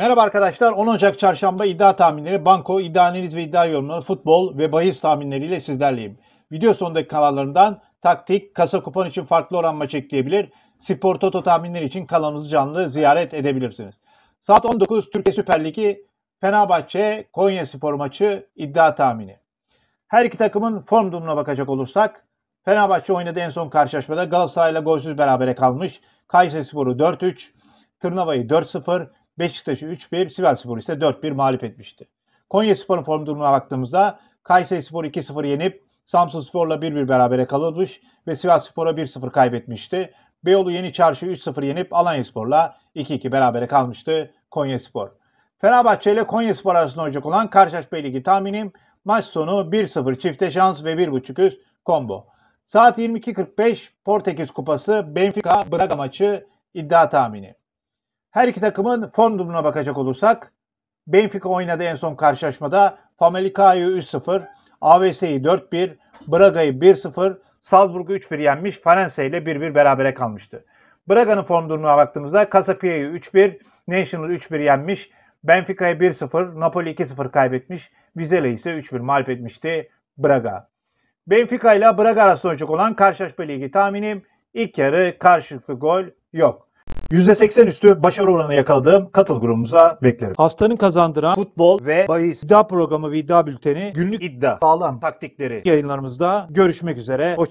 Merhaba arkadaşlar. 10 Ocak Çarşamba iddia tahminleri, banko, iddia analiz ve iddia yorumları, futbol ve bahis tahminleriyle sizlerleyim. Video sonundaki kanallarından taktik, kasa kupon için farklı oran maç ekleyebilir, spor toto tahminleri için kanalımızı canlı ziyaret edebilirsiniz. Saat 19 Türkiye Süper Ligi Fenerbahçe Konya Spor maçı iddia tahmini. Her iki takımın form durumuna bakacak olursak Fenerbahçe oynadı en son karşılaşmada Galatasaray'la golsüz berabere kalmış. Kayseri Sporu 4-3, Tırnava'yı 4-0, Beşiktaş'ı 3-1, Sivasspor ise 4-1 mağlup etmişti. Konyaspor'un form durumuna baktığımızda Kayserispor 2-0 yenip Sporla 1-1 berabere kalırmış ve Sivasspor'a 1-0 kaybetmişti. Beyoğlu Yeni Çarşı 3-0 yenip Alanyaspor'la 2-2 berabere kalmıştı Konyaspor. Fenerbahçe ile Konyaspor arasında olacak olan Karşılaşma Ligi tahminim maç sonu 1-0 çifte şans ve 1.5 üst combo. Saat 22.45 Portekiz Kupası Benfica Braga maçı iddia tahmini. Her iki takımın form durumuna bakacak olursak Benfica oynadı en son karşılaşmada. Famalicão'yu 3-0, AVS'yi 4-1, Braga'yı 1-0, Salzburg'u 3-1 yenmiş, Farense ile 1-1 berabere kalmıştı. Braga'nın form durumuna baktığımızda Casapia'yı 3-1, National 3-1 yenmiş, Benfica'yı 1-0, Napoli 2-0 kaybetmiş, Vizele ise 3-1 mağlup etmişti Braga. Benfica ile Braga arasında olacak olan karşılaşma ligi tahminim ilk yarı karşılıklı gol yok. %80 üstü başarı oranı yakaladığım katıl grubumuza beklerim. Haftanın kazandıran futbol ve bahis iddia programı ve iddia bülteni günlük iddia sağlam taktikleri yayınlarımızda görüşmek üzere. Hoşçakalın.